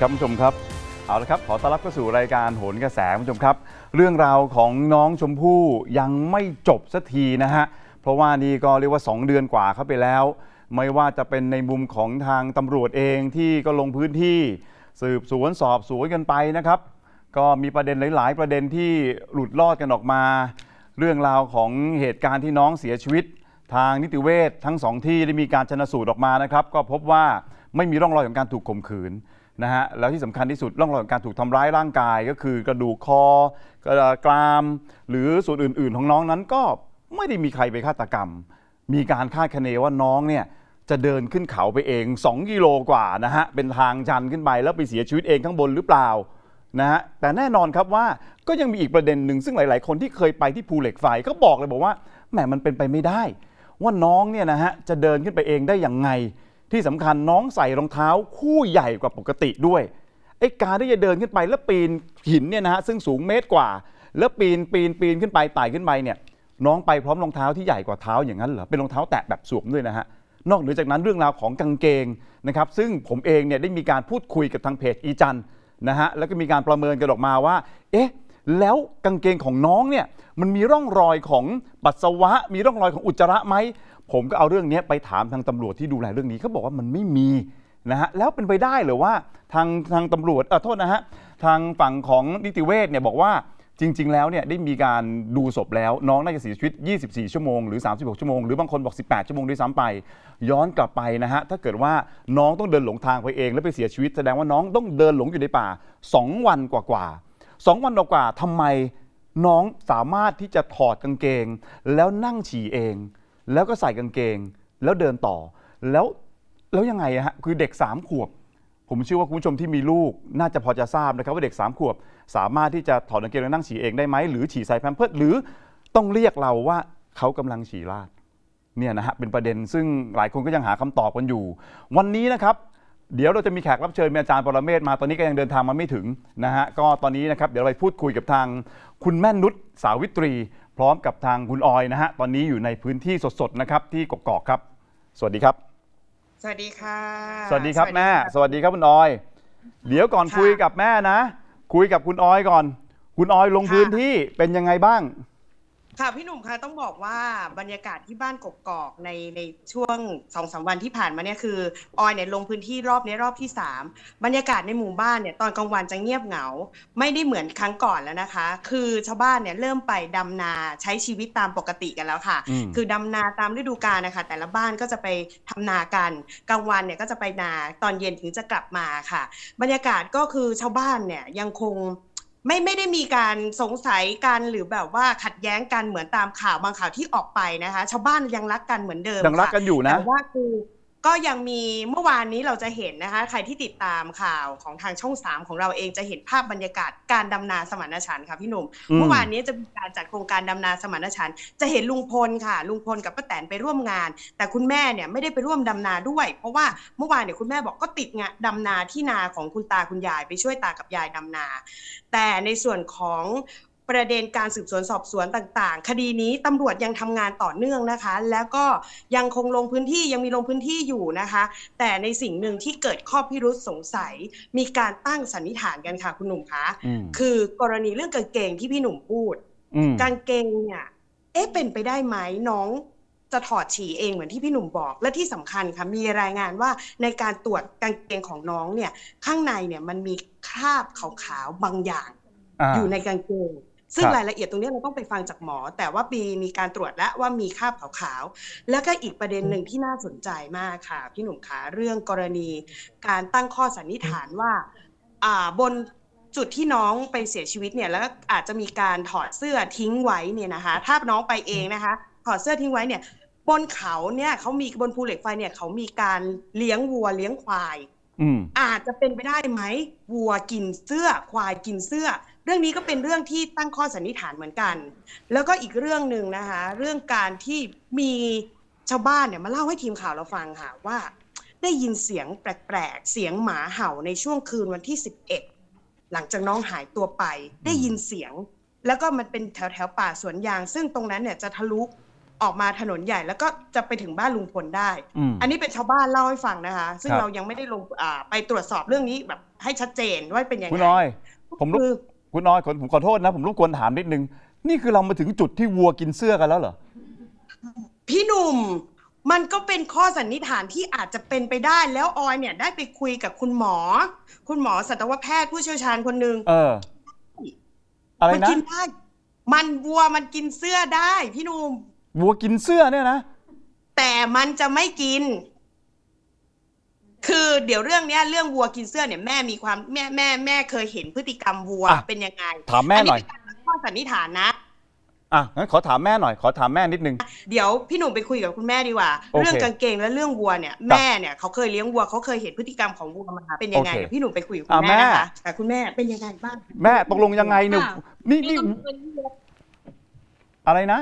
ครับผู้ชมครับเอาละครับขอต้อนรับเข้าสู่รายการโหนกระแสคุณผู้ชมครับ เรื่องราวของน้องชมพู่ยังไม่จบสักทีนะฮะเพราะว่านี่ก็เรียกว่า 2 เดือนกว่าเข้าไปแล้ว ไม่ว่าจะเป็นในมุมของทางตำรวจเองที่ก็ลงพื้นที่สืบสวนสอบสวนกันไปนะครับ ก็มีประเด็นหลาย ๆ ประเด็นที่หลุดลอดกันออกมา เรื่องราวของเหตุการณ์ที่น้องเสียชีวิต ทางนิติเวชทั้งสองที่ได้มีการชนสูตรออกมานะครับ ก็พบว่าไม่มีร่องรอยของการถูกข่มขืนนะฮะแล้วที่สำคัญที่สุดร่องรอยของการถูกทำร้ายร่างกายก็คือกระดูกคอกราม หรือส่วนอื่นๆ ของน้องนั้น ก็ไม่ได้มีใครไปฆาตกรรม มีการคาดคะเนว่าน้องเนี่ยจะเดินขึ้นเขาไปเอง2กิโลกว่านะฮะเป็นทางชันขึ้นไปแล้วไปเสียชีวิตเองข้างบนหรือเปล่านะฮะแต่แน่นอนครับว่าก็ยังมีอีกประเด็นหนึ่งซึ่งหลายๆ คนที่เคยไปที่ภูเหล็กไฟก็บอกเลยบอกว่าแหมมันเป็นไปไม่ได้ ว่าน้องเนี่ยนะฮะจะเดินขึ้นไปเองได้อย่างไงที่สำคัญน้องใส่รองเท้าคู่ใหญ่กว่าปกติด้วยไอ้การที่จะเดินขึ้นไป แล้วปีนหินเนี่ยนะฮะซึ่งสูงเมตรกว่า แล้วปีนปีนปีนขึ้นไปไต่ขึ้นไปเนี่ยน้องไปพร้อมรองเท้าที่ใหญ่กว่าเท้าอย่างนั้นเหรอเป็นรองเท้าแตะแบบสวมด้วยนะฮะ นอกเหนือจากนั้นเรื่องราวของกางเกงนะครับซึ่งผมเองเนี่ยได้มีการพูดคุยกับทางเพจอีจันนะฮะแล้วก็มีการประเมินกันออกมาว่าเอ๊ะแล้วกางเกงของน้องเนี่ยมันมีร่องรอยของปัสสาวะ มีร่องรอยของอุจจาระไหมผมก็เอาเรื่องนี้ไปถามทางตำรวจที่ดูแลเรื่องนี้เขาบอกว่ามันไม่มีนะฮะแล้วเป็นไปได้หรือว่าทางทางตำรวจเออโทษนะฮะทางฝั่งของนิติเวชเนี่ยบอกว่าจริงๆ แล้วเนี่ยได้มีการดูศพแล้วน้องน่าจะเสียชีวิต24 ชั่วโมง หรือ 36 ชั่วโมง หรือบางคนบอก 18 ชั่วโมงด้วยซ้ำไป ย้อนกลับไปนะฮะถ้าเกิดว่าน้องต้องเดินหลงทางไปเองแล้วไปเสียชีวิตแสดงว่าน้องต้องเดินหลงอยู่ในป่า 2 วันกว่าๆ2วันกว่าททำไมน้องสามารถที่จะถอดกางเกงแล้วนั่งฉี่เองแล้วก็ใส่กางเกงแล้วเดินต่อ แล้วแล้วยังไงอะฮะคือเด็ก3ขวบ ผมเชื่อว่าคุณผู้ชมที่มีลูก น่าจะพอจะทราบนะครับว่าเด็ก3ขวบ สามารถที่จะถอดกางเกงแล้วนั่งฉี่เองได้ไหมหรือฉี่ใส่แพมเพิร์ดหรือต้องเรียกเราว่าเขากำลังฉี่ลาดเนี่ยนะฮะเป็นประเด็นซึ่งหลายคนก็ยังหาคำตอบกันอยู่ วันนี้นะครับเดี๋ยวเราจะมีแขกรับเชิญมีอาจารย์ปรเมศมาตอนนี้ก็ยังเดินทางมาไม่ถึงนะฮะก็ตอนนี้นะครับเดี๋ยวไปพูดคุยกับทางคุณแม่นุชสาวิตรี พร้อมกับทางคุณออยนะฮะตอนนี้อยู่ในพื้นที่สดๆนะครับ ที่กกอกครับ สวัสดีครับ สวัสดีค่ะสวัสดีครับ แม่สวัสดีครับคุณออย เดี๋ยวก่อนคุยกับแม่นะ คุยกับคุณออยก่อน คุณออยลงพื้นที่เป็นยังไงบ้างค่ะ พี่หนุ่มคะต้องบอกว่าบรรยากาศที่บ้านกกอกในในช่วงสองสาวันที่ผ่านมาเนี่ยคือออยเนี่ยลงพื้นที่รอบนี้รอบที่3บรรยากาศในหมู่บ้านเนี่ยตอนกลางวันจะเงียบเหงา ไม่ได้เหมือนครั้งก่อนแล้วนะคะ คือชาวบ้านเนี่ยเริ่มไปดำนาใช้ชีวิตตามปกติกันแล้วค่ะ คือดำนาตามฤดูกาลนะคะแต่ละบ้านก็จะไปทำนากันกลางวันเนี่ยก็จะไปนาตอนเย็นถึงจะกลับมาค่ะ บรรยากาศก็คือชาวบ้านเนี่ยยังคงไม่ไม่ได้มีการสงสัยกันหรือแบบว่าขัดแย้งกันเหมือนตามข่าวบางข่าวที่ออกไปนะคะ ชาวบ้านยังรักกันเหมือนเดิมยังรักกันอยู่นะแต่ว่าคือก็ยังมีเมื่อวานนี้เราจะเห็นนะคะใครที่ติดตามข่าวของทางช่องสามของเราเองจะเห็นภาพบรรยากาศการดำนาสมานฉันค่ะพี่หนุ่มเมื่อวานนี้จะมีการจัดโครงการดำนาสมานฉันจะเห็นลุงพลค่ะ ลุงพลกับป้าแตนไปร่วมงาน แต่คุณแม่เนี่ยไม่ได้ไปร่วมดำนาด้วย เพราะว่าเมื่อวานเนี่ยคุณแม่บอกก็ติดงานดำนาที่นาของคุณตาคุณยายไปช่วยตากับยายดำนา แต่ในส่วนของประเด็นการสืบสวนสอบสวนต่างๆ คดีนี้ตำรวจยังทำงานต่อเนื่องนะคะ แล้วก็ยังคงลงพื้นที่ยังมีลงพื้นที่อยู่นะคะ แต่ในสิ่งหนึ่งที่เกิดข้อพิรุษสงสัย มีการตั้งสันนิษฐานกันค่ะคุณหนุ่มคะ คือกรณีเรื่องกางเกงที่พี่หนุ่มพูด กางเกงเนี่ย เอ๊ะเป็นไปได้ไหมน้องจะถอดฉี่เองเหมือนที่พี่หนุ่มบอก และที่สำคัญค่ะมีรายงานว่าในการตรวจกางเกงของน้องเนี่ย ข้างในเนี่ยมันมีคราบขาวๆบางอย่าง อยู่ในกางเกงซึ่งรายละเอียดตรงนี้เราต้องไปฟังจากหมอ แต่ว่าปีมีการตรวจแล้วว่ามีคราบขาวๆแล้วก็อีกประเด็นหนึ่งที่น่าสนใจมากค่ะพี่หนุ่มขาเรื่องกรณี การตั้งข้อสันนิษฐานว่าบนจุดที่น้องไปเสียชีวิตเนี่ยแล้วอาจจะมีการถอดเสื้อทิ้งไว้เนี่ยนะคะถ้าน้องไปเองนะคะ ถอดเสื้อทิ้งไว้เนี่ย บนเขาเนี่ยเขามีบนภูเหล็กไฟเนี่ยเขามีการเลี้ยงวัวเลี้ยงควายอาจจะเป็นไปได้ไหมวัวกินเสื้อควายกินเสื้อเรื่องนี้ก็เป็นเรื่องที่ตั้งข้อสันนิษฐานเหมือนกัน แล้วก็อีกเรื่องหนึ่งนะคะ เรื่องการที่มีชาวบ้านเนี่ยมาเล่าให้ทีมข่าวเราฟังค่ะว่า ได้ยินเสียงแปลกๆเสียงหมาเห่าในช่วงคืนวันที่11หลังจากน้องหายตัวไปได้ยินเสียง แล้วก็มันเป็นแถวแถวป่าสวนยาง ซึ่งตรงนั้นเนี่ยจะทะลุออกมาถนนใหญ่ แล้วก็จะไปถึงบ้านลุงพลได้ อันนี้เป็นชาวบ้านเล่าให้ฟังนะคะ ซึ่งเรายังไม่ได้ลงไปตรวจสอบเรื่องนี้แบบให้ชัดเจนว่าเป็นยังไงคุณน้อยผมรู้คุณน้อยผมขอโทษนะผมรบกวนถามนิดนึงนี่คือเรามาถึงจุดที่วัวกินเสื้อกันแล้วเหรอพี่หนุ่มมันก็เป็นข้อสันนิษฐานที่อาจจะเป็นไปได้ แล้วออยเนี่ย ได้ไปคุยกับคุณหมอ คุณหมอสัตวแพทย์ผู้เชี่ยวชาญคนหนึ่งเออ อะไรนะมันกินได้มันวัวมันกินเสื้อได้พี่หนุ่มวัวกินเสื้อเนี่ยนะ แต่มันจะไม่กินคือเดี๋ยวเรื่องเนี้ยเรื่องวัวกินเสื้อเนี่ยแม่มีความแม่แม่ แม่เคยเห็นพฤติกรรมวัว เป็นยังไงถามแม่หน่อยเป็นข้อสันนิษฐานนะอ่ะงั้นขอถามแม่หน่อยขอถามแม่นิดนึงเดี๋ยวพี่หนุ่มไปคุยกับคุณแม่ดีกว่า เรื่องกางเกงและเรื่องวัวเนี่ยแม่เนี่ยเขาเคยเลี้ยงวัวเขาเคยเห็นพฤติกรรมของวัวมาเป็นยังไงพี่หนุ่มไปคุยกับคุณแม่่นะคะแต่คุณแม่เป็นยังไงบ้างแม่ตกลงยังไงหนุ่มนี่นี่อะไรนะ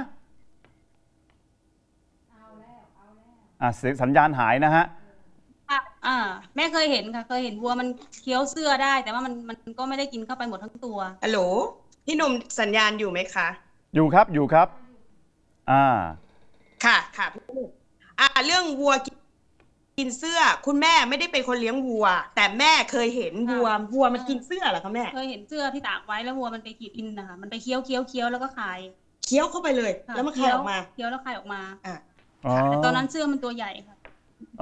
อ่าเสัญญาณหายนะฮะอ่า แม่เคยเห็นค่ะ เคยเห็นวัวมันเคี้ยวเสื้อได้ แต่ว่ามันมันก็ไม่ได้กินเข้าไปหมดทั้งตัวฮัลโหลพี่หนุ่มสัญญาณอยู่ไหมคะ อยู่ครับ อยู่ครับ อ่า ค่ะค่ะพี่หนุ่มอ่า เรื่องวัวกินเสื้อ คุณแม่ไม่ได้เป็นคนเลี้ยงวัว แต่แม่เคยเห็นวัว วัวมันกินเสื้อเหรอคะแม่ เคยเห็นเสื้อที่ตากไว้แล้ววัวมันไปกินนะคะ มันไปเคี้ยวเคี้ยวเคี้ยวแล้วก็คาย เคี้ยวเข้าไปเลย แล้วมันคายออกมา เคี้ยวแล้วคายออกมาอ่าแต่ตอนนั้นเสื้อมันตัวใหญ่ค่ะ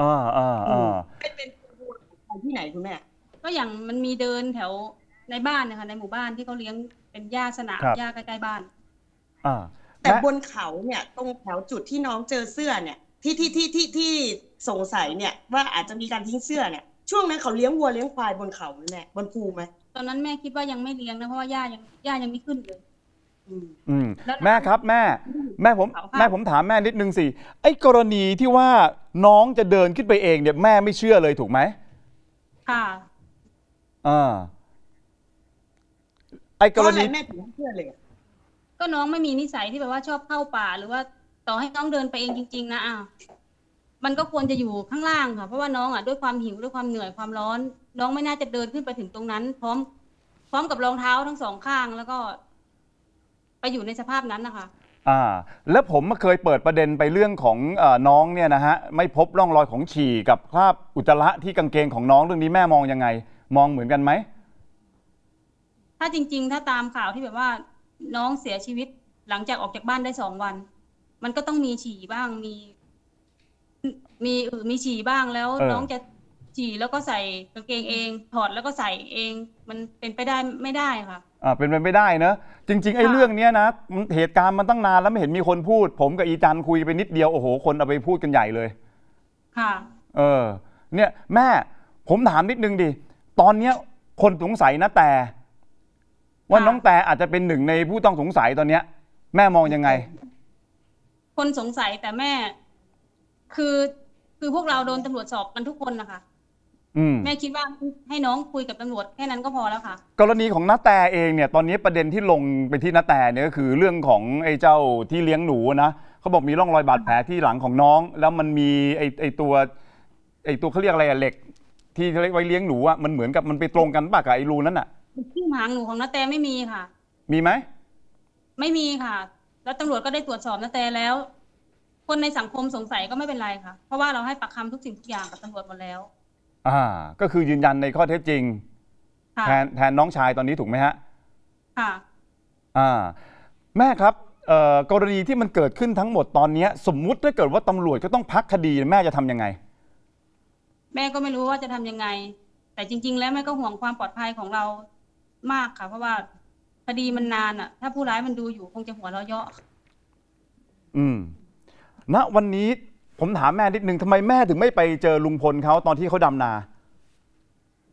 อ่าอ่าอ่าเป็นเป็นที่ไหนคุณแม่ก็อย่างมันมีเดินแถวในบ้านนะคะในหมู่บ้านที่เขาเลี้ยงเป็นหญ้าสนามหญ้าใกล้ๆบ้าน อ่า แต่บนเขาเนี่ยตรงแถวจุดที่น้องเจอเสื้อเนี่ย ที่ที่ที่ที่ที่สงสัยเนี่ยว่าอาจจะมีการทิ้งเสื้อเนี่ยช่วงนั้นเขาเลี้ยงวัวเลี้ยงควายบนเขาเนี่ยบนภูไหมตอนนั้นแม่คิดว่ายังไม่เลี้ยงนะเพราะว่าหญ้ายังหญ้ายังไม่ขึ้นเลยอืม แม่ครับ แม่ แม่ผม แม่ผมถามแม่นิดนึงสิไอ้กรณีที่ว่าน้องจะเดินขึ้นไปเองเนี่ยแม่ไม่เชื่อเลยถูกไหมค่ะอ่าไอ้กรณีแม่ไม่เชื่อเลยก็น้องไม่มีนิสัยที่แบบว่าชอบเข้าป่า หรือว่าต่อให้น้องเดินไปเองจริง ๆนะอ้าวมันก็ควรจะอยู่ข้างล่างค่ะ เพราะว่าน้องอ่ะด้วยความหิวด้วยความเหนื่อยความร้อน น้องไม่น่าจะเดินขึ้นไปถึงตรงนั้น พร้อม พร้อมกับรองเท้าทั้งสองข้าง แล้วก็ไปอยู่ในสภาพนั้นนะคะ อ่า แล้วผมเคยเปิดประเด็นไปเรื่องของอน้องเนี่ยนะฮะไม่พบร่องรอยของฉี่กับคราบอุจจาระที่กางเกงของน้องเรื่องนี้แม่มองยังไง มองเหมือนกันไหมถ้าจริง ๆ ถ้าตามข่าวที่แบบว่า น้องเสียชีวิตหลังจากออกจากบ้านได้สองวัน มันก็ต้องมีฉี่บ้างมี มีมีฉี่บ้างแล้วน้องจะฉี่แล้วก็ใส่กางเกงเอง ถอดแล้วก็ใส่เอง มันเป็นไปได้ไม่ได้ค่ะอ่าเป็นไปไม่ได้เนอะจริงๆไอ้เรื่องเนี้ยนะ เหตุการณ์มันตั้งนานแล้วไม่เห็นมีคนพูด ผมกับอีจันคุยไปนิดเดียวโอ้โห คนเอาไปพูดกันใหญ่เลย ค่ะเออ เนี่ย แม่ ผมถามนิดนึงดิ ตอนเนี้ยคนสงสัยนะแต่ ว่าน้องแต่อาจจะเป็นหนึ่งในผู้ต้องสงสัยตอนเนี้ย แม่มองยังไง คนสงสัยแต่แม่ คือคือพวกเราโดนตำรวจสอบกันทุกคนนะคะแม่คิดว่าให้น้องคุยกับตำรวจแค่นั้นก็พอแล้วค่ะ กรณีของน้าแต่เองเนี่ยตอนนี้ประเด็นที่ลงไปที่น้าแต่เนี่ยก็คือเรื่องของไอ้เจ้าที่เลี้ยงหนูนะเขาบอกมีร่องรอยบาดแผลที่หลังของน้อง แล้วมันมีไอ้ไอ้ตัว ไอ้ตัวเขาเรียกอะไรอะเหล็ก ที่เกไว้เลี้ยงหนูอะมันเหมือนกับมันไปตรงกันปะกับไอ้รูนั้นอะที่หางหนูของน้าแต่ไม่มีค่ะ มีไหมไม่มีค่ะ แล้วตำรวจก็ได้ตรวจสอบน้าแต่แล้ว คนในสังคมสงสัยก็ไม่เป็นไรค่ะเพราะว่าเราให้ปากคำทุกสิ่งทุกอย่างกับตำรวจหมดแล้วอ่าก็คือยืนยันในข้อเท็จจริงแทนแทนน้องชายตอนนี้ถูกไหมฮะค่ะอ่า แม่ครับเอ่อกรณีที่มันเกิดขึ้นทั้งหมดตอนเนี้ย สมมุติถ้าเกิดว่าตำรวจก็ต้องพักคดี แม่จะทำยังไง แม่ก็ไม่รู้ว่าจะทำยังไง แต่จริง ๆ แล้วแม่ก็ห่วงความปลอดภัยของเรามากค่ะ เพราะว่าคดีมันนานอ่ะ ถ้าผู้ร้ายมันดูอยู่คงจะหัวเราะเยาะอืมณวันนี้ผมถามแม่นิดนึง ทำไมแม่ถึงไม่ไปเจอลุงพลเขาตอนที่เขาดำนา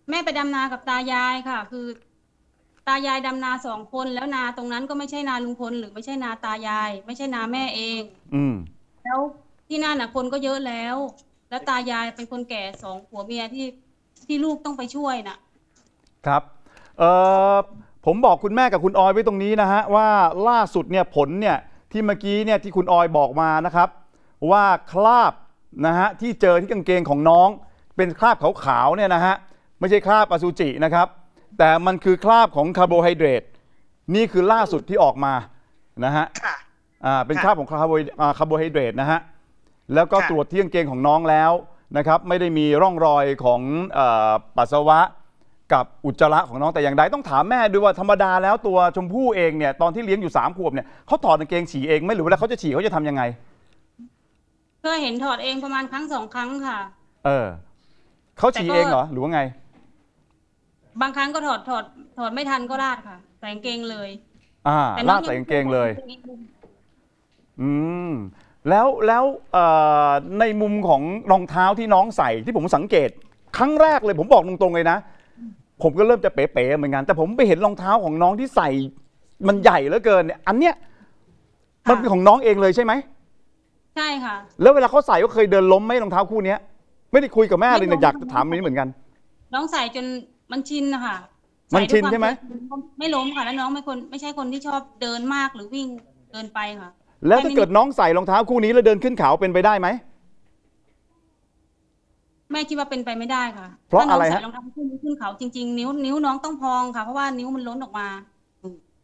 แม่ไปดำนากับตายายค่ะ คือ ตายายดำนาสองคนแล้วนาตรงนั้นก็ไม่ใช่นาลุงพลหรือไม่ใช่นาตายาย ไม่ใช่นาแม่เอง อืมแล้วที่นั่นน่ะ คนก็เยอะแล้ว แล้วตายายเป็นคนแก่สองผัวเมียที่ที่ลูกต้องไปช่วยน่ะ ครับ เออผมบอกคุณแม่กับคุณออยไว้ตรงนี้นะฮะ ว่า ล่าสุดเนี่ยผลเนี่ย ที่เมื่อกี้เนี่ยที่คุณออยบอกมานะครับว่าคราบนะฮะที่เจอที่กางเกงของน้อง เป็นคราบขาวๆเนี่ยนะฮะไม่ใช่คราบอสุจินะครับแต่มันคือคราบของคาร์โบไฮเดรตนี่คือล่าสุดที่ออกมานะฮะค่ะอ่าเป็นคราบของคาร์โบคาร์โบไฮเดรตนะฮะแล้วก็ตรวจที่กางเกงของน้องแล้วนะครับไม่ได้มีร่องรอยของอปัสสาวะกับอุจจาระของน้องแต่อย่างใดต้องถามแม่ด้วยว่าธรรมดาแล้วตัวชมพู่เองเนี่ยตอนที่เลี้ยงอยู่สามขวบเนี่ยเขาถอดกางเกงฉี่เองไหมหรือเวลาเขาจะฉี่เขาจะทำยังไงก็เห็นถอดเองประมาณครั้งสองครั้งค่ะ เออ เขาฉี่เองเหรอหรือว่าไง บางครั้งก็ถอดถอดถอดไม่ทันก็ลาดค่ะใส่กางเกงเลย อ่าลาดใส่กางเกงเลย อืม แล้วแล้วในมุมของรองเท้าที่น้องใส่ ที่ผมสังเกต ครั้งแรกเลย ผมบอกตรงๆเลยนะผมก็เริ่มจะเป๋ๆเหมือนกันแต่ผมไปเห็นรองเท้าของน้องที่ใส่ มันใหญ่เหลือเกินเนี่ยอันเนี้ยมันเป็นของน้องเองเลยใช่ไหมใใช่ค่ะ แล้วเวลาเขาใส่ก็เคยเดินล้มไหมรองเท้าคู่เนี้ยไม่ได้คุยกับแม่เลยเนี่ยอยากจะถามอนี้เหมือนกัน น้องใส่จนมันชินนะคะมันชินใช่ไหมไม่ล้มค่ะแล้วน้องไม่คน ไม่ใช่คนที่ชอบเดินมากหรือวิ่งเดินไปค่ะ แล้วถ้าเกิดน้องใส่รองเท้าคู่นี้แล้วเดินขึ้นเขาเป็นไปได้ไหมแม่คิดว่าเป็นไปไม่ได้ค่ะ เพราะอะไรฮะรองเท้าคู่นี้ขึ้นเขาจริง ๆ นิ้วนิ้วน้องต้องพองค่ะ เพราะว่านิ้วมันล้นออกมา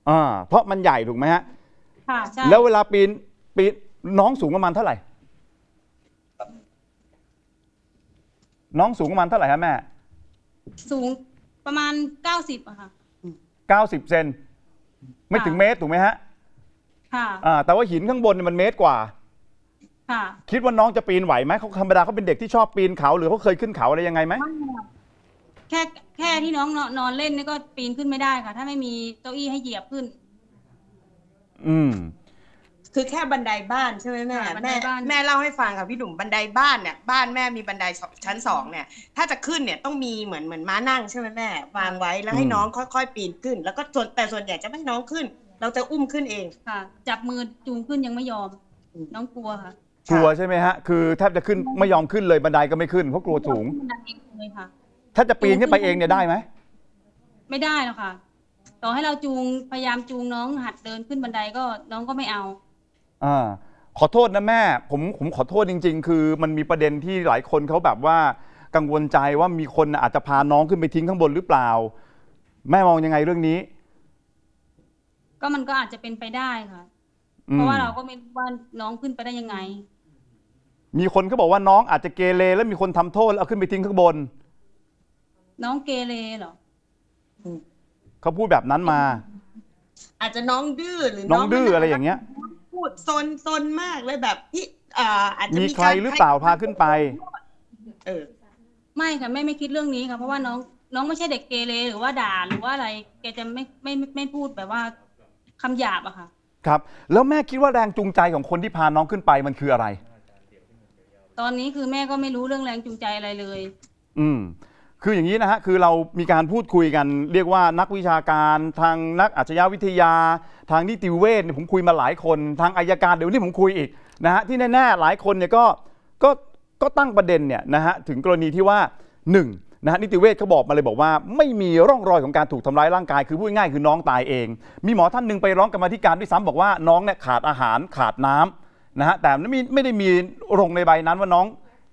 อ่าเพราะมันใหญ่ถูกไหมฮะค่ะใช่แล้วเวลาปีนปีนน้องสูงประมาณเท่าไหร่ น้องสูงประมาณเท่าไหร่ ฮะแม่ สูงประมาณเก้าสิบอะค่ะเก้าสิบเซน ไม่ถึงเมตรถูกไหมฮะ ค่ะอ่าแต่ว่าหินข้างบนเนี่ยมันเมตรกว่า ค่ะ คิดว่าน้องจะปีนไหวไหมเขาธรรมดาเขาเป็นเด็กที่ชอบปีนเขาหรือเขาเคยขึ้นเขาอะไรยังไงไหมแค่แค่ที่น้องนอนนอนเล่นนี่ก็ปีนขึ้นไม่ได้ค่ะ ถ้าไม่มีเก้าอี้ให้เหยียบขึ้น อืมคือแค่บันไดบ้านใช่ไหมแม่แม่แม่เล่าให้ฟังค่ะพี่หนุ่มบันไดบ้านเนี่ยบ้านแม่มีบันไดชั้นสองเนี่ย ถ้าจะขึ้นเนี่ย ต้องมีเหมือนเหมือนม้านั่งใช่ไหมแม่วางไว้แล้วให้น้องค่อยๆปีนขึ้นแล้วก็ส่วนแต่ส่วนใหญ่จะไม่น้องขึ้น เราจะอุ้มขึ้นเองค่ะจับมือจูงขึ้นยังไม่ยอม น้องกลัวค่ะกลัวใช่ไหมฮะคือแทบจะขึ้นไม่ยอมขึ้นเลยบันไดก็ไม่ขึ้นเพราะกลัวสูงถ้าจะปีนขึ้นไปเองเนี่ยได้ไหมไม่ได้หรอกค่ะต่อให้เราจูงพยายามจูงน้อง หัดเดินขึ้นบันไดก็น้องก็ไม่เอาขอโทษนะแม่ ผมผมขอโทษจริง ๆ คือ มันมีประเด็นที่หลายคนเขาแบบว่า กังวลใจว่ามีคนอาจจะพาน้องขึ้นไปทิ้งข้างบนหรือเปล่า แม่มองยังไงเรื่องนี้ ก็มันก็อาจจะเป็นไปได้ค่ะ เพราะว่าเราก็ไม่รู้ว่าน้องขึ้นไปได้ยังไง มีคนเขาบอกว่าน้องอาจจะเกเรแล้วมีคนทำโทษแล้วเอาขึ้นไปทิ้งข้างบน น้องเกเรเหรอเขาพูดแบบนั้นมา อาจจะน้องดื้อหรือน้องดื้ออะไรอย่างเงี้ยพูดซนซนมากเลยแบบที่อาจจะมีใครหรือเปล่าพาขึ้นไปเออ ไม่ค่ะแม่ไม่คิดเรื่องนี้ค่ะเพราะว่าน้อง น้องไม่ใช่เด็กเกเรหรือว่าด่าหรือว่าอะไรแกจะไม่ไม่ไม่พูดแบบว่า คำหยาบอะค่ะครับแล้วแม่คิดว่าแรงจูงใจของคนที่พาน้องขึ้นไปมันคืออะไร ตอนนี้คือแม่ก็ไม่รู้เรื่องแรงจูงใจอะไรเลย อืมคืออย่างนี้นะฮะคือเรามีการพูดคุยกัน เรียกว่านักวิชาการ ทางนักอาชญาวิทยา ทางนิติเวชผมคุยมาหลายคนทางอายการเดี๋ยวนี้ผมคุยอีกนะฮะที่แน่ๆหลายคนเนี่ยก็ก็ก็ตั้งประเด็นเนี่ยนะฮะถึงกรณีที่ว่า1นนะฮะนิติเวชเขาบอกมาเลยบอกว่าไม่มีร่องรอยของการถูกทำร้ายร่างกายคือพูดง่ายคือน้องตายเอง มีหมอท่านหนึ่งไปร้องกรรมธิการด้วยซ้ำบอกว่าน้องเนี่ยขาดอาหารขาดน้ำนะฮะแต่ไม่ไม่ได้มีลงในใบนั้นว่าน้อง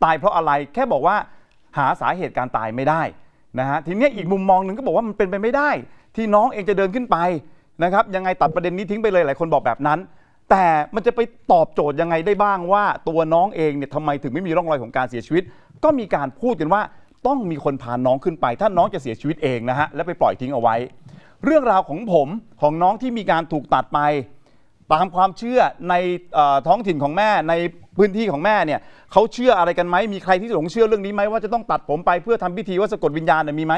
ตายเพราะอะไรแค่บอกว่าหาสาเหตุการตายไม่ได้นะฮะทีนี้อีกมุมมองหนึ่งก็บอกว่ามันเป็นไปไม่ได้ ที่น้องเองจะเดินขึ้นไปนะครับยังไงตัดประเด็นนี้ทิ้งไปเลยหลายคนบอกแบบนั้น แต่มันจะไปตอบโจทย์ยังไงได้บ้างว่า ตัวน้องเองเนี่ยทำไมถึงไม่มีร่องรอยของการเสียชีวิต ก็มีการพูดกันว่าต้องมีคนพาน้องขึ้นไปถ้าน้องจะเสียชีวิตเองนะฮะและไปปล่อยทิ้งเอาไว้ เรื่องราวของผมของน้องที่มีการถูกตัดไปตามความเชื่อในอท้องถิ่นของแม่ในพื้นที่ของแม่เนี่ยเขาเชื่ออะไรกันไหมมีใครที่หลงเชื่อเรื่องนี้ไหมว่าจะต้องตัดผมไปเพื่อทำพิธีว่าสะกดวิญญาณมีไหม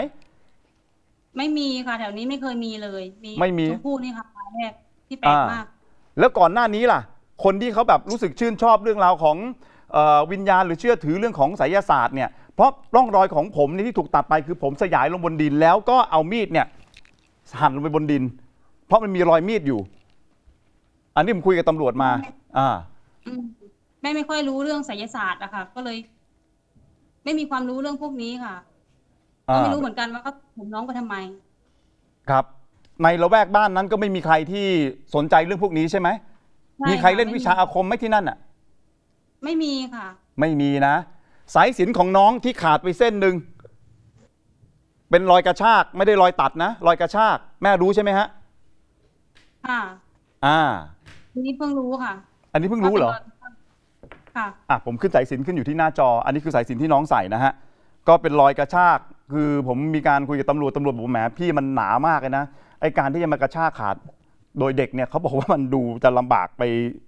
ไม่มีค่ะแถวนี้ไม่เคยมีเลยไม่มีชมพู่นี่ค่ะแรกที่แปลกมาก แล้วก่อนหน้านี้ล่ะคนที่เขาแบบรู้สึกชื่นชอบเรื่องราวของอวิญญาณหรือเชื่อถือเรื่องของไสยศาสตร์เนี่ยเพราะร่องรอยของผมนี่ที่ถูกตัดไปคือผมสยายลงบนดิน แล้วก็เอามีดเนี่ยหั่นลงไปบนดิน เพราะมันมีรอยมีดอยู่อันนี้ผมคุยกับตำรวจมาอ่าืมแม่ไม่ค่อยรู้เรื่องไสยศาสตร์อะค่ะ ก็เลย ไม่มีความรู้เรื่องพวกนี้ค่ะก็ไม่รู้เหมือนกันว่าเขาผมน้องไปทำไม ครับ ในละแวกบ้านนั้นก็ไม่มีใครที่สนใจเรื่องพวกนี้ใช่ไหมช่มีใครเล่นวิชาอาคมไหมที่นั่นอ่ะ ไม่มีค่ะ ไม่มีนะสายสินของน้องที่ขาดไปเส้นหนึ่งเป็นรอยกระชากไม่ได้รอยตัดนะรอยกระชากแม่รู้ใช่ไหมฮะค่ะอ่าันนี้เพิ่งรู้ค่ะ อันนี้เพิ่งรู้เหรอค่ะอ่ะผมขึ้นสายสินขึ้นอยู่ที่หน้าจอ อันนี้คือสายสินที่น้องใส่นะฮะก็เป็นรอยกระชากคือผมมีการคุยกับตำรวจตำรวจบอกแหมพี่มันหนามากเลยนะไอการที่จะมากระชากขาดโดยเด็กเนี่ยเขาบอกว่ามันดูจะลำบากไป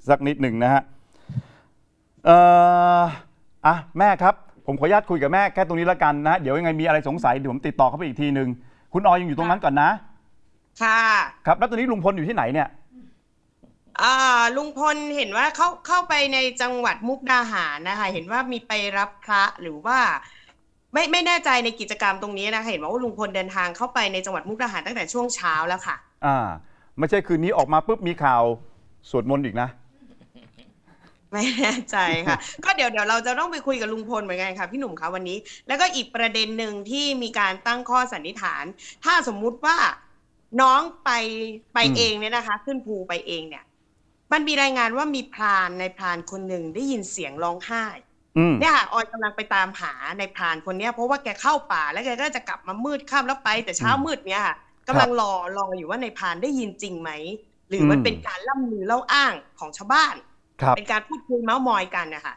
สักนิดหนึ่งนะฮะเอ่ออ่ะแม่ครับผมขออนุญาตคุยกับแม่แค่ตรงนี้แล้วกันนะเดี๋ยวยังไงมีอะไรสงสัยเดี๋ยวผมติดต่อเขาไปอีกทีหนึ่งคุณออยยังอยู่ตรงนั้นก่อนนะค่ะครับแล้วตอนนี้ลุงพลอยู่ที่ไหนเนี่ยลุงพลเห็นว่าเข้าเข้าไปในจังหวัดมุกดาหารนะคะเห็นว่ามีไปรับพระหรือว่าไม่ไม่แน่ใจในกิจกรรมตรงนี้นะคะเห็นว่าลุงพลเดินทางเข้าไปในจังหวัดมุกดาหารตั้งแต่ช่วงเช้าแล้วค่ะอ่าไม่ใช่คืนนี้ออกมาปุ๊บมีข่าวสวดมนต์อีกนะไม่แน่ใจค่ะก็เดี๋ยวเดี๋ยวเราจะต้องไปคุยกับลุงพลเหมือนกันค่ะพี่หนุ่มคะวันนี้ แล้วก็อีกประเด็นหนึ่งที่มีการตั้งข้อสันนิษฐาน ถ้าสมมุติว่าน้องไปไปเองเนี่ยนะคะ ขึ้นภูไปเองเนี่ยมันมีรายงานว่ามีพรานในพรานคนหนึ่งได้ยินเสียงร้องไห้เนี่ยค่ะออยกำลังไปตามหาในพรานคนนี้เพราะว่าแกเข้าป่าแล้วแกก็จะกลับมามืดค่ำแล้วไปแต่เช้ามืดเนี่ยค่ะกำลังรอรออยู่ว่าในพรานได้ยินจริงไหม หรือมันเป็นการล่ำลือเล่าอ้างของชาวบ้านเป็นการพูดคุยเม้ามอยกันนะคะ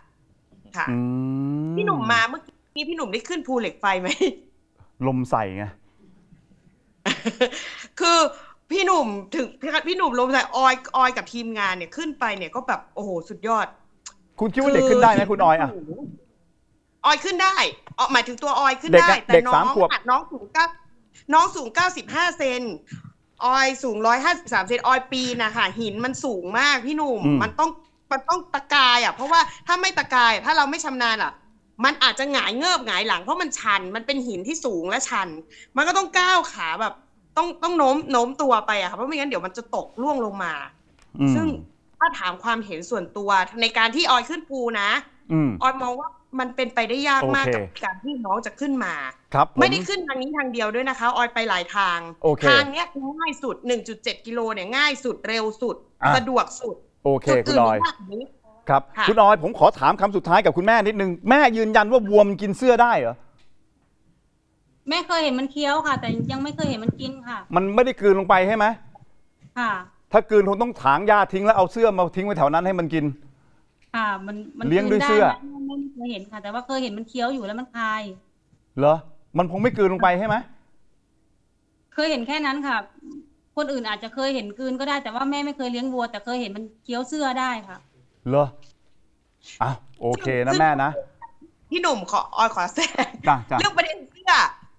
ค่ะพี่หนุ่มมาเมื่อกี้พี่หนุ่มได้ขึ้นภูเหล็กไฟไหมลมใส่ไงคือพี่หนุ่มถึงพี่หนุ่มลงใส่ออยออยกับทีมงานเนี่ยขึ้นไปเนี่ยก็แบบ โอ้โหสุดยอด คุณคิดว่าเด็กขึ้นได้ไหมคุณออยอ่ะออยขึ้นได้อหมายถึงตัวออยขึ้นได้ แต่น้องอัดน้องสูงเก้าน้องสูงเก้าสิบห้าเซนออยสูงร้อยห้าสิบสามเซนออยปีนะค่ะ หินมันสูงมากพี่หนุ่มมันต้องมันต้องตะกายอ่ะ เพราะว่าถ้าไม่ตะกายถ้าเราไม่ชำนาญอ่ะ มันอาจจะหงายเงือบหงายหลังเพราะมันชันมันเป็นหินที่สูงและชัน มันก็ต้องก้าวขาแบบต้องต้องโน้มโน้มตัวไปอะค่ะเพราะไม่งั้นเดี๋ยวมันจะตกล่วงลงมา ซึ่งถ้าถามความเห็นส่วนตัวในการที่ออยขึ้นปูนะออยมองว่ามันเป็นไปได้ยากมากกับการที่น้องจะขึ้นมาครับไม่ได้ขึ้นทางนี้ทางเดียวด้วยนะคะออยไปหลายทางทางเนี้ยง่ายสุด1.7กิโลเนี่ยง่ายสุดเร็วสุดสะดวกสุดโอเคคุณออย ครับคุณออยผมขอถามคำสุดท้ายกับคุณแม่นิดนึงแม่ยืนยันว่าวัวมันกินเสื้อได้เหรอแม่เคยเห็นมันเคี้ยวค่ะ แต่ยังไม่เคยเห็นมันกินค่ะ มันไม่ได้กลืนลงไปใช่ไหมค่ะ ถ้ากลืนคงต้องถางหญ้าทิ้งแล้วเอาเสื้อมาทิ้งไว้แถวนั้นให้มันกินค่ะมันมันเลี้ยงด้วยเสื้อได้ไม่เคยเห็นค่ะ แต่ว่าเคยเห็นมันเคี้ยวอยู่แล้วมันคายเหรอมันคงไม่กลืนลงไปใช่ไหมเคยเห็นแค่นั้นค่ะ คนอื่นอาจจะเคยเห็นกลืนก็ได้แต่ว่าแม่ไม่เคยเลี้ยงวัวแต่เคยเห็นมันเคี้ยวเสื้อได้ค่ะเหรออ่ะโอเคนะแม่นะพี่หนุ่มขอออยขอแซ่จ้จ้เรื่องประเด็น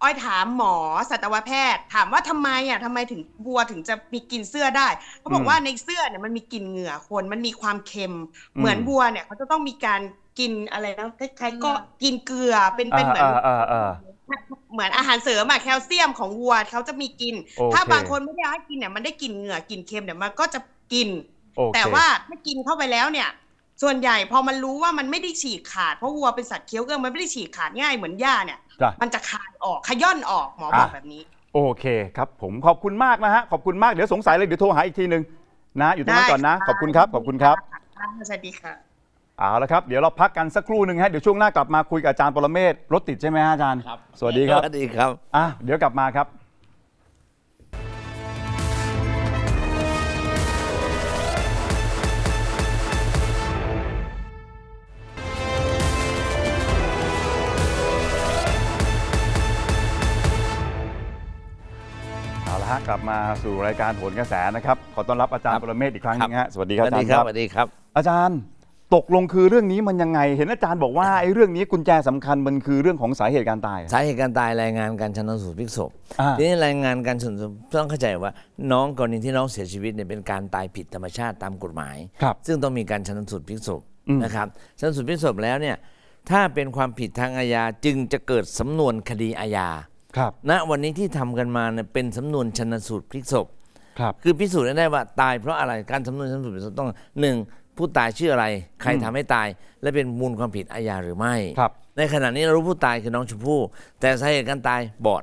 อ้อยถามหมอสัตวแพทย์ ถามว่าทำไมอ่ะทำไมถึงวัวถึงจะมีกินเสื้อได้เขาบอกว่าในเสื้อเนี่ยมันมีกลิ่นเหงื่อคนมันมีความเค็ม เหมือนวัวเนี่ยเขาจะต้องมีการกินอะไรนะคล้ายๆ ก็กินเกลือเป็นเป็นเหมือนเหมือนอาหารเสริมอะแคลเซียมของวัวเขาจะมีกิน ถ้าบางคนไม่ได้ให้กินเนี่ยมันได้กินเหงื่อกินเค็มเนี่ยมันก็จะกิน แต่ว่าไม่กินเข้าไปแล้วเนี่ย ส่วนใหญ่พอมันรู้ว่ามันไม่ได้ฉีกขาดเพราะวัวเป็นสัตว์เคี้ยวเกลือมันไม่ได้ฉีกขาดง่ายเหมือนหญ้าเนี่ยจะมันจะคายออกขย่อนออก หมอบอกแบบนี้ โอเคครับผมขอบคุณมากนะฮะขอบคุณมากเดี๋ยวสงสัยเลยเดี๋ยวโทรหาอีกทีหนึ่งนะ อยู่ตรงนั้นก่อนนะ ขอบคุณครับขอบคุณครับค่ะสวัสดีค่ะเอาละครับเดี๋ยวเราพักกันสักครู่หนึ่งฮะเดี๋ยวช่วงหน้ากลับมาคุยกับอาจารย์ปรเมศรถติดใช่ไหมฮะอาจารย์ครับสวัสดีครับสวัสดีครับอ่ะเดี๋ยวกลับมาครับะกลับมาสู่รายการโหนกระแสนะครับ ขอต้อนรับอาจารย์ปรเมศอีกครั้งนึงฮะสวัสดีครับอาจารย์ครับสวัสดีครับ อาจารย์ตกลงคือเรื่องนี้มันยังไง เห็นอาจารย์บอกว่าไอ้เรื่องนี้กุญแจสำคัญ มันคือเรื่องของสาเหตุการตายสาเหตุการตายรายงานการชันสูตรพลิกศพทีนี้รายงานการชันสูตรต้องเข้าใจว่า น้องกรณีที่น้องเสียชีวิตเนี่ยเป็นการตายผิดธรรมชาติตามกฎหมายซึ่งต้องมีการชันสูตรพลิกศพนะครับชันสูตรพลิกศพแล้วเนี่ยถ้าเป็นความผิดทางอาญาจึงจะเกิดสำนวนคดีอาญาครับณวันนี้ที่ทำกันมาเนี่ยเป็นสำนวนชนสูตรพลิกศพครับคือพิสูจน์ได้ว่าตายเพราะอะไร การสำนวนชนสูตรพิกศพต้องหนึ่งผู้ตายชื่ออะไร ใครทำให้ตาย และเป็นมูลความผิดอาญาหรือไม่ครับในขณะนี้เรารู้ผู้ตายคือน้องชมพู่แต่สาเหตุการตายบอด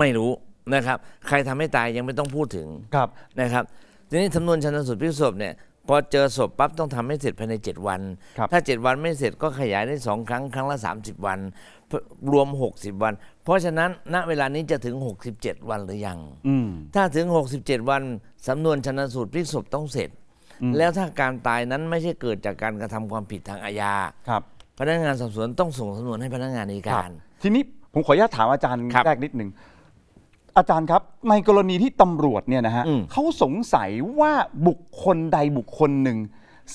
ไม่รู้นะครับ ใครทำให้ตายยังไม่ต้องพูดถึงครับนะครับทีนี้สำนวนชนสูตรพิสูจน์เนี่ยพอเจอศพปั๊บต้องทำให้เสร็จภายใน 7 วัน ถ้า 7 วันไม่เสร็จก็ขยายได้สองครั้งครั้งละ 30 วัน รวม 60 วัน เพราะฉะนั้นณเวลานี้จะถึง 67 วันหรือยัง ถ้าถึง 67 วัน สำนวนชนสูตรพิกศพต้องเสร็จ แล้วถ้าการตายนั้นไม่ใช่เกิดจากการกระทำความผิดทางอาญาพนักงานสอบสวนต้องส่งสำนวนให้พนักงานในการ ทีนี้ผมขออนุญาตถามอาจารย์แรกนิดหนึ่งอาจารย์ครับในกรณีที่ตำรวจเนี่ยนะฮะเขาสงสัยว่าบุคคลใดบุคคลหนึ่ง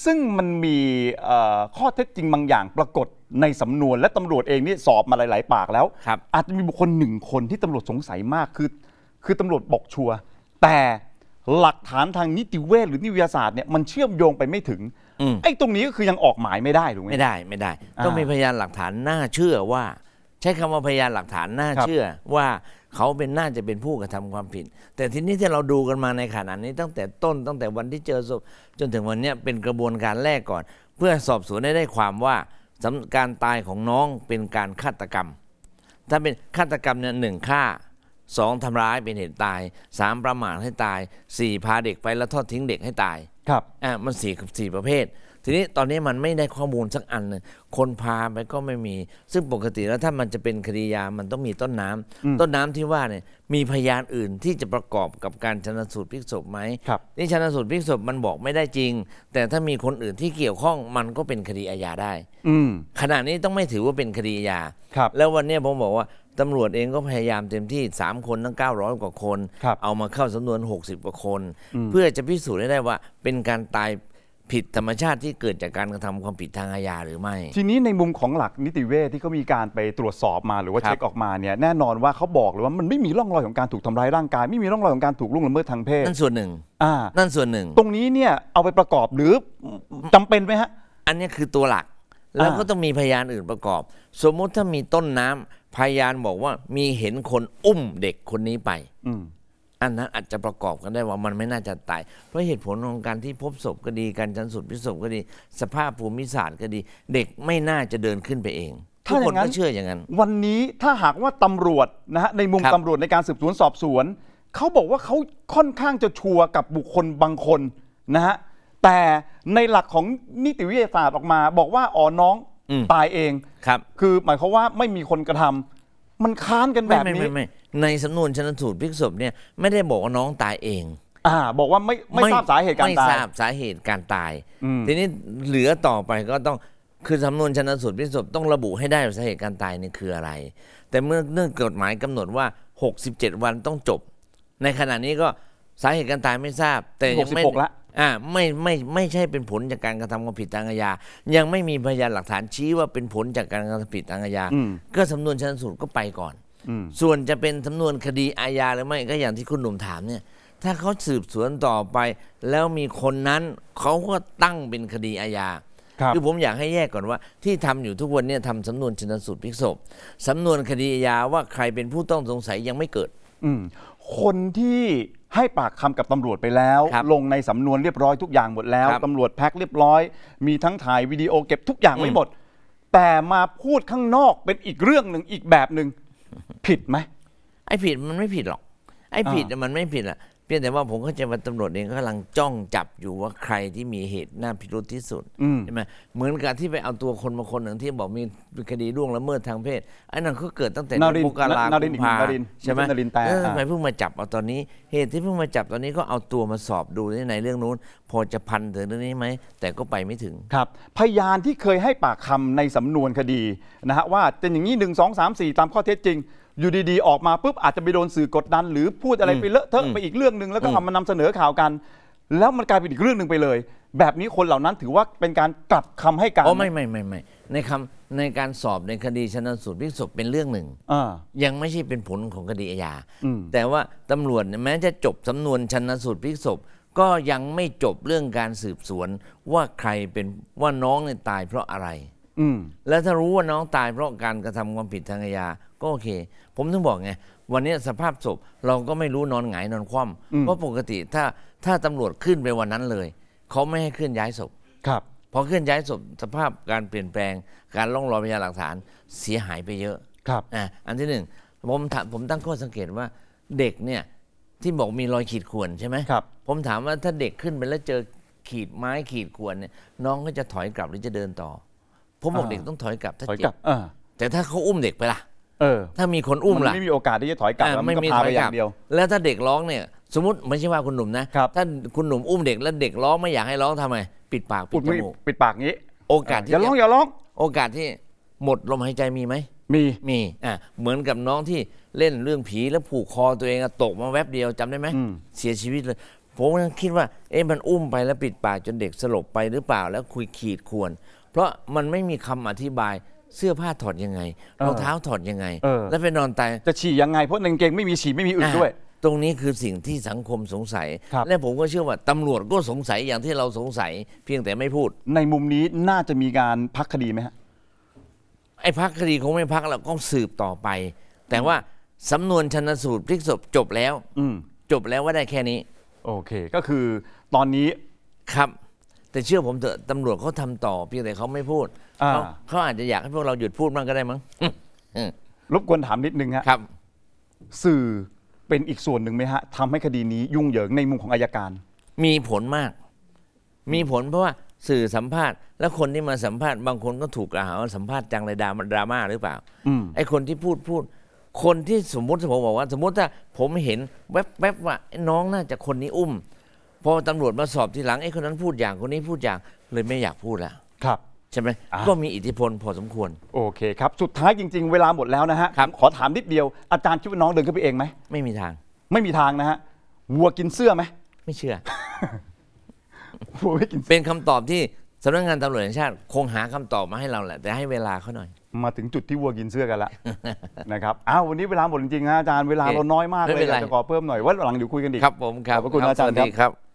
ซึ่งมันมีข้อเท็จจริงบางอย่างปรากฏในสำนวนและตำรวจเองนี่สอบมาหลายๆปากแล้ว อาจจะมีบุคคลหนึ่งคนที่ตำรวจสงสัยมาก คือคือตำรวจบอกชัวร์แต่หลักฐานทางนิติเวชหรือนิวิทยาศาสตร์เนี่ยมันเชื่อมโยงไปไม่ถึงไอ้ตรงนี้ก็คือยังออกหมายไม่ได้ถูกไหมไม่ได้ไม่ได้ ต้องมีพยานหลักฐานน่าเชื่อว่า ใช้คำว่าพยานหลักฐานน่าเชื่อว่าเขาเป็นน่าจะเป็นผู้กระทำความผิด แต่ทีนี้ที่เราดูกันมาในขณะนี้ตั้งแต่ต้นตั้งแต่วันที่เจอศพจนถึงวันนี้เป็นกระบวนการแรกก่อน เพื่อสอบสวนได้ได้ความว่าการตายของน้องเป็นการฆาตกรรม ถ้าเป็นฆาตกรรมเนี่ยหนึ่งฆ่าสองทำร้ายเป็นเหตุตายสามประมาทให้ตายสี่พาเด็กไปแล้วทอดทิ้งเด็กให้ตายครับอ่ามันสี่สี่ประเภททีนี้ ตอนนี้มันไม่ได้ข้อมูลสักอันเลยคนพาไปก็ไม่มี ซึ่งปกติแล้วถ้ามันจะเป็นคดียา มันต้องมีต้นน้ำ ต้นน้ำที่ว่าเนี่ยมีพยานอื่นที่จะประกอบกับการชนสูตรพลิกศพไหมครับนี่ชนสูตรพลิกศพมันบอกไม่ได้จริง แต่ถ้ามีคนอื่นที่เกี่ยวข้องมันก็เป็นคดีอาญาได้ อืขณะนี้ต้องไม่ถือว่าเป็นคดีอาญาแล้ววันนี้ผมบอกว่าตำรวจเองก็พยายามเต็มที่ 3 คนตั้ง900 กว่าคนเอามาเข้าสำนวน 60กว่าคน เพื่อจะพิสูจน์ได้ว่า เป็นการตายผิดธรรมชาติที่เกิดจากการกระทำความผิดทางอาญาหรือไม่ ทีนี้ในมุมของหลักนิติเวชที่เขามีการไปตรวจสอบมาหรือว่าเช็คออกมาเนี่ย แน่นอนว่าเขาบอกเลยว่ามันไม่มีร่องรอยของการถูกทำร้ายร่างกาย ไม่มีร่องรอยของการถูกล่วงละเมิดทางเพศนั่นส่วนหนึ่งอ่า นั่นส่วนหนึ่ง ตรงนี้เนี่ยเอาไปประกอบหรือจำเป็นไหมฮะอันนี้คือตัวหลัก แล้วก็ต้องมีพยานอื่นประกอบ สมมุติถ้ามีต้นน้ำพยานบอก ว่ามีเห็นคนอุ้มเด็กคนนี้ไปอันนั้นอาจจะประกอบกันได้ว่ามันไม่น่าจะตายเพราะเหตุผลของการที่พบศพก็ดี การชันสุดพิศพก็ดี สภาพภูมิศาสตร์ก็ดี เด็กไม่น่าจะเดินขึ้นไปเองถ้าค่นก้เชื่ออย่างนั้น วันนี้ถ้าหากว่าตำรวจนะฮะในมุมตำรวจในการสืบสวนสอบสวนเขาบอกว่าเขาค่อนข้างจะชัวร์กับบุคคลบางคนนะฮะแต่ในหลักของนิติวิทยาศาสตร์ออกมาบอกว่าอ๋อน้องตายเองครับคือหมายความว่าไม่มีคนกระทำมันค้านกันแบไม่บไม่นี้ไมไม่ในสำนวนชนสูตรพสิกศพเนี่ย ไม่ได้บอกว่าน้องตายเอง อ่าบอกว่าไม่ไม่ทราบสาเหตุการตายไม่ทราบสาเหตุการตาย ทีนี้เหลือต่อไปก็ต้องคือสำนวนชนสูตรพิสูจน์ต้องระบุให้ได้ว่าสาเหตุการตายนี่คืออะไร แต่เมื่อเนื่องกฎหมายกำหนดว่า 67 วันต้องจบ ในขณะนี้ก็สาเหตุการตายไม่ทราบแต่ยังไม่หกสิบหกละอ่าไม่ไม่ไม่ใช่เป็นผลจากการกระทำความผิดทางอาญายังไม่มีพยานหลักฐานชี้ว่าเป็นผลจากการกระทำผิดทางอาญาก็สำนวนชันสูตรก็ไปก่อนส่วนจะเป็นสำนวนคดีอาญาหรือไม่ก็อย่างที่คุณหนุ่มถามเนี่ย ถ้าเขาสืบสวนต่อไป แล้วมีคนนั้น เขาก็ตั้งเป็นคดีอาญาคือผมอยากให้แยกก่อนว่าที่ทำอยู่ทุกวันนี้ทำสำนวนชนสูตรพิกศพสำนวนคดีอาญาว่าใครเป็นผู้ต้องสงสัยยังไม่เกิด อืคนที่ให้ปากคำกับตำรวจไปแล้ว ลงในสำนวนเรียบร้อยทุกอย่างหมดแล้วตำรวจแพ็คเรียบร้อย มีทั้งถ่ายวิดีโอเก็บทุกอย่างไว้หมด แต่มาพูดข้างนอกเป็นอีกเรื่องหนึ่งอีกแบบหนึ่งผิดไหมไอ้ผิดมันไม่ผิดหรอก ไอ้ผิดมันไม่ผิดอ่ะเพียงแต่ว่าผมเข้าใจว่าตำรวจเองกำลังจ้องจับอยู่ว่าใครที่มีเหตุหน่าพิรุธที่สุดใช่ไหมเหมือนกับที่ไปเอาตัวคนมาคนหนึ่งที่บอกมีคดีล่วงละเมิดทางเพศไอ้นั่นก็เกิดตั้งแต่นาราลคมพาใช่ไหมนรินแต่ทำไมเพิ่งมาจับเอาตอนนี้เหตุที่เพิ่งมาจับตอนนี้ก็เอาตัวมาสอบดูในเรื่องนู้นพอจะพันถึงเรื่องนี้ไหมแต่ก็ไปไม่ถึงครับ พยานที่เคยให้ปากคำในสำนวนคดีนะฮะว่าเป็นอย่างนี้หนึ่งสองสามสี่ตามข้อเท็จจริงอยู่ดีๆ ออกมาปุ๊บ อาจจะไปโดนสื่อกดดันหรือพูดอะไรไปเลอะเทอะไปอีกเรื่องหนึ่งแล้วก็ทำมานำเสนอข่าวกัน แล้วมันกลายเป็นอีกเรื่องหนึ่งไปเลย แบบนี้คนเหล่านั้นถือว่าเป็นการกลับคำให้การอ๋อไม่ไม่ไม่ไม่ในคำในการสอบในคดีชนสูตรพิสูจน์เป็นเรื่องหนึ่งยังไม่ใช่เป็นผลของคดีอาญาแต่ว่าตำรวจแม้จะจบสำนวนชนนสูตรพิสูจน์ก็ยังไม่จบเรื่องการสืบสวนว่าใครเป็นว่าน้องเนี่ยตายเพราะอะไร อืแล้วถ้ารู้ว่าน้องตายเพราะการกระทำความผิดทางอาญาก็โอเค ผมถึงบอกไงวันนี้สภาพศพเราก็ไม่รู้นอนหงายนอนคว่ำเพราะปกติถ้าถ้าตำรวจขึ้นไปวันนั้นเลยเขาไม่ให้เคลื่อนย้ายศพครับพอเคลื่อนย้ายศพสภาพการเปลี่ยนแปลงการล่องรอยพยานหลักฐานเสียหายไปเยอะครับอ่อันที่หนึ่งผมผมตั้งข้อสังเกตว่าเด็กเนี่ยที่บอกมีรอยขีดข่วนใช่ไหมครับผมถามว่าถ้าเด็กขึ้นไปแล้วเจอขีดไม้ขีดข่วนเนี่ยน้องก็จะถอยกลับหรือจะเดินต่อผมบอกเด็กต้องถอยกลับถ้าเจ็บแต่ถ้าเขาอุ้มเด็กไปล่ะเออถ้ามีคนอุ้ม ล่ะไม่มีโอกาสที่จะถอยกลับไม่มีปอย่างเดียว แล้วถ้าเด็กร้องเนี่ยสมมติไม่ใช่ว่าคุณหนุ่มนะถ้าคุณหนุ่มอุ้มเด็กแล้วเด็กร้องไม่อยากให้ร้องทำไมปิดปากปิดจมูกปิดปากงี้โอกาสที่อย่าร้องอย่าร้อง โอกาสที่หมดลมหายใจมีไหมมีมีอ่ะเหมือนกับน้องที่เล่นเรื่องผีแล้วผูกคอตัวเองตกมาแวบเดียวจำได้ไหมเสียชีวิตเลยผมก็คิดว่า เอ๊ะมันอุ้มไปแล้วปิดปากจนเด็กสลบไปหรือเปล่าแล้วคุยขีดควร เพราะมันไม่มีคำอธิบายเสื้อผ้าถอดยังไงรองเท้าถอดยังไง แล้วไปนอนตายจะฉี่ยังไงเพราะในเกงไม่มีฉี่ไม่มีอึด้วย ตรงนี้คือสิ่งที่สังคมสงสัยและผมก็เชื่อว่าตำรวจก็สงสัยอย่างที่เราสงสัย เพียงแต่ไม่พูด ในมุมนี้น่าจะมีการพักคดีไหมฮะไอ้พักคดีคงไม่พักเราก็สืบต่อไป แต่ว่าสำนวนชนสูตรพลิกศพจบแล้วจบแล้วว่าได้แค่นี้ โอเคก็คือตอนนี้ครับ แต่เชื่อผมเถอะตำรวจเขาทำต่อ เพียงแต่เขาไม่พูดเขาเขาอาจจะอยากให้พวกเราหยุดพูดม้างก็ได้มั้ง รบกวนถามนิดนึงฮะครับ สื่อเป็นอีกส่วนหนึ่งไหมฮะทำให้คดีนี้ยุ่งเหยิงในมุมของอายการ มีผลมาก มีผลเพราะว่าสื่อสัมภาษณ์และคนที่มาสัมภาษณ์บางคนก็ถูกกล่าวว่าสัมภาษณ์จังเลยดราม่ามาหรือเปล่าอไอ้คนที่พูดพูด คนที่สมมติผมบอกว่า สมมติถ้าผมเห็น แวบๆว่าน้องน่าจะคนนี้อุ้ม พอตำรวจมาสอบทีหลังไอ้คนนั้นพูดอย่างคนนี้พูดอย่างเลยไม่อยากพูดแล้ว ครับใช่ไหมก็มีอิทธิพลพอสมควร โอเคครับ สุดท้ายจริง ๆ เวลาหมดแล้วนะฮะ ขอถามนิดเดียวอาจารย์คิดว่าน้องเดินขึ้นไปเองไหมไม่มีทาง ไม่มีทางนะฮะวัวกินเสื้อไหมไม่เชื่อวัวไม่กินเป็นคำตอบที่ สำนักงานตำรวจแห่งชาติ คงหาคำตอบมาให้เราแหละ แต่ให้เวลาเขาหน่อย มาถึงจุดที่วัวกินเสื้อกันแล้วนะครับอ้าววันนี้เวลาหมดจริงๆนะอาจารย์เวลาเราน้อยมากเลยจะขอเพิ่มหน่อยว่าหลังเดี๋ยวคุยกันอีกครับผมครับขอบคุณอาจารย์ครับ